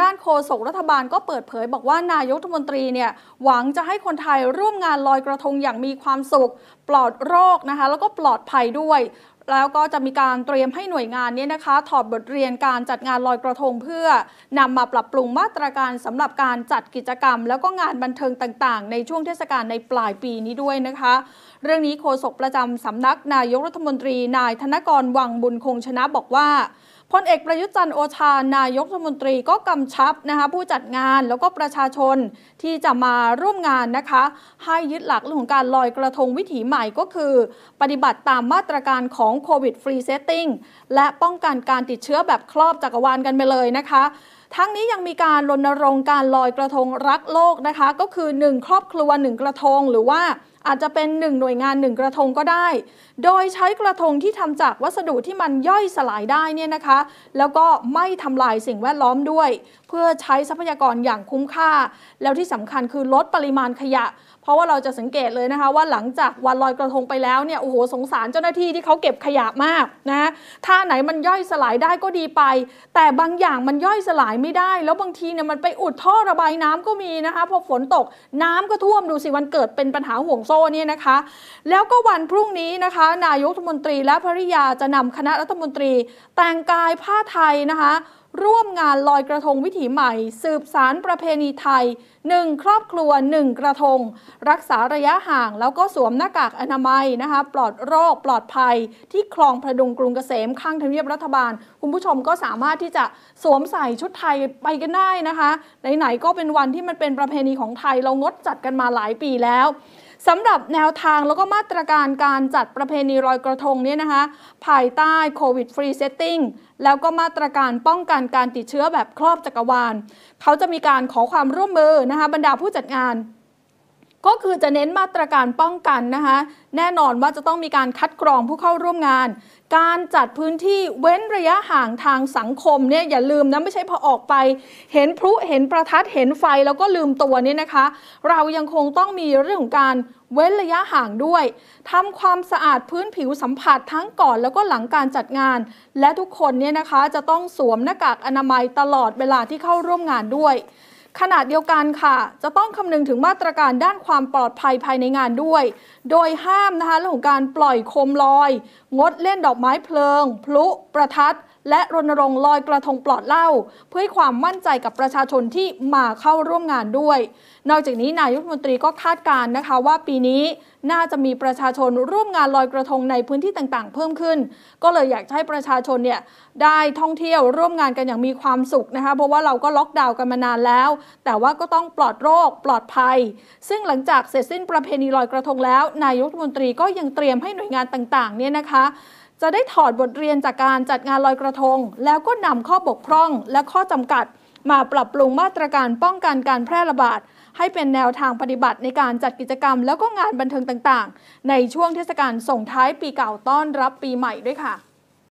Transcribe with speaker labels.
Speaker 1: ด้านโฆษกรัฐบาลก็เปิดเผย บอกว่านายกรัฐมนตรีเนี่ยหวังจะให้คนไทยร่วมงานลอยกระทงอย่างมีความสุขปลอดโรคนะคะแล้วก็ปลอดภัยด้วย แล้วก็จะมีการเตรียมให้หน่วยงานนี้นะคะถอดบทเรียนการจัดงานลอยกระทงเพื่อนำมาปรับปรุงมาตรการสำหรับการจัดกิจกรรมแล้วก็งานบันเทิงต่างๆ ในช่วงเทศกาลในปลายปีนี้ด้วยนะคะ เรื่องนี้โฆษกประจำสำนักนายกรัฐมนตรี นายธนกรวังบุญคงชนะบอกว่าพลเอกประยุทธ์จันโอชา นายกรัฐมนตรีก็กำชับนะคะผู้จัดงานแล้วก็ประชาชนที่จะมาร่วมงานนะคะ ให้ยึดหลักเรื่องของการลอยกระทงวิถีใหม่ก็คือ ปฏิบัติตามมาตรการของโควิดฟรีเซตติ้งและป้องกันการติดเชื้อแบบครอบจักรวาลกันไปเลยนะคะทั้งนี้ยังมีการรณรงค์การลอยกระทงรักโลกนะคะ ก็คือ 1 ครอบครัว 1 กระทง หรือว่าอาจจะเป็น 1 หน่วยงาน 1 กระทงก็ได้ โดยใช้กระทงที่ทำจากวัสดุที่มันย่อยสลายได้เนี่ยนะคะ แล้วก็ไม่ทำลายสิ่งแวดล้อมด้วย เพื่อใช้ทรัพยากรอย่างคุ้มค่า แล้วที่สำคัญคือลดปริมาณขยะ เพราะว่าเราจะสังเกตเลยนะคะ ว่าหลังจากวันลอยกระทงไปแล้วเนี่ยโอ้โหสงสารเจ้าหน้าที่ที่เขาเก็บขยะมากนะถ้าไหนมันย่อยสลายได้ก็ดีไป แต่บางอย่างมันย่อยสลายไม่ได้ แล้วบางทีเนี่ยมันไปอุดท่อระบายน้ำก็มีนะคะ พอฝนตกน้ำก็ท่วมดูสิวันเกิดเป็นปัญหาห่วงโซ่เนี่ยนะคะ แล้วก็วันพรุ่งนี้นะคะ นายกรัฐมนตรีและภริยาจะนำคณะรัฐมนตรี แต่งกายผ้าไทยนะคะร่วมงานลอยกระทงวิถีใหม่ สืบสารประเพณีไทย 1 ครอบครัว1กระทง รักษาระยะห่าง แล้วก็สวมหน้ากากอนามัยนะคะปลอดโรคปลอดภัย ที่คลองพระดุงกรุงเกษมข้างทำเนียบรัฐบาล คุณผู้ชมก็สามารถที่จะสวมใส่ชุดไทยไปกันได้นะคะ ไหนๆก็เป็นวันที่มันเป็นประเพณีของไทยเรางดจัดกันมาหลายปีแล้วสำหรับแนวทางแล้วก็มาตรการการจัดประเพณีลอยกระทงเนี่ยนะคะ ภายใต้โควิดฟรีเซตติ้ง แล้วก็มาตรการป้องกันการติดเชื้อแบบครอบจักรวาลเขาจะมีการขอความร่วมมือนะคะบรรดาผู้จัดงานก็คือจะเน้นมาตรการป้องกันนะคะแน่นอนว่าจะต้องมีการคัดกรองผู้เข้าร่วมงาน การจัดพื้นที่เว้นระยะห่างทางสังคมเนี่ยอย่าลืมนะไม่ใช่พอออกไป เห็นพลุเห็นประทัดเห็นไฟแล้วก็ลืมตัวนี่นะคะ เรายังคงต้องมีเรื่องของการเว้นระยะห่างด้วยทำความสะอาดพื้นผิวสัมผัสทั้งก่อนแล้วก็หลังการจัดงาน และทุกคนเนี่ยนะคะจะต้องสวมหน้ากากอนามัยตลอดเวลาที่เข้าร่วมงานด้วยขณะเดียวกันค่ะ จะต้องคำนึงถึงมาตรการด้านความปลอดภัยภายในงานด้วย โดยห้ามนะคะเรื่องของการปล่อยโคมลอย งดเล่นดอกไม้เพลิง พลุ ประทัด และรณรงค์ลอยกระทงปลอดเหล้าเพื่อให้ความมั่นใจกับประชาชนที่มาเข้าร่วมงานด้วย นอกจากนี้ นายรัฐมนตรีก็คาดการณ์นะคะว่าปีนี้น่าจะมีประชาชนร่วมงานลอยกระทงในพื้นที่ต่าง ๆ เพิ่มขึ้น ก็เลยอยากให้ประชาชนเนี่ยได้ท่องเที่ยวร่วมงานกันอย่างมีความสุขนะคะ เพราะว่าเราก็ล็อกดาวน์กันมานานแล้ว แต่ว่าก็ต้องปลอดโรคปลอดภัย ซึ่งหลังจากเสร็จสิ้นประเพณีลอยกระทง แล้ว นายกรัฐมนตรีก็ยังเตรียมให้หน่วยงานต่างๆเนี่ยนะคะ จะได้ถอดบทเรียนจากการจัดงานลอยกระทง แล้วก็นำข้อบกพร่อง และข้อจำกัดมาปรับปรุงมาตรการป้องกันการแพร่ระบาด ให้เป็นแนวทางปฏิบัติในการจัดกิจกรรมแล้วก็งานบันเทิงต่างๆ ในช่วงเทศกาลส่งท้ายปีเก่าต้อนรับปีใหม่ด้วยค่ะ